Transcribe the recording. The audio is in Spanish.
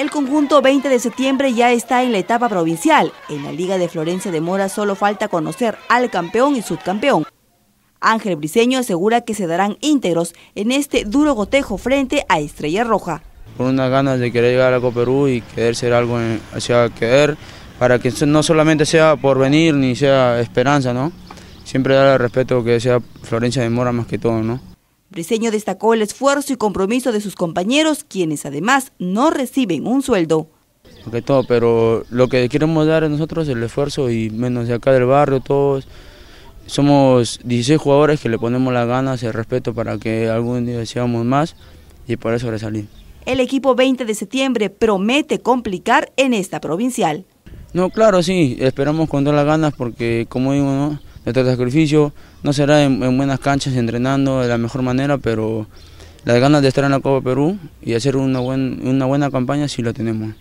El conjunto 20 de septiembre ya está en la etapa provincial. En la Liga de Florencia de Mora solo falta conocer al campeón y subcampeón. Ángel Briceño asegura que se darán íntegros en este duro gotejo frente a Estrella Roja. Con unas ganas de querer llegar a Perú y querer ser algo hacia querer, para que no solamente sea por venir ni sea esperanza, ¿no? Siempre dar el respeto que sea Florencia de Mora más que todo, ¿no? Briseño destacó el esfuerzo y compromiso de sus compañeros, quienes además no reciben un sueldo. todo, pero lo que queremos dar nosotros el esfuerzo y menos de acá del barrio, todos. Somos 16 jugadores que le ponemos las ganas, el respeto para que algún día seamos más y para eso El equipo 20 de septiembre promete complicar en esta provincial. No, claro, sí, esperamos con todas las ganas porque, como digo, ¿no? nuestro sacrificio no será en, buenas canchas, entrenando de la mejor manera, pero las ganas de estar en la Copa Perú y hacer una, una buena campaña sí lo tenemos.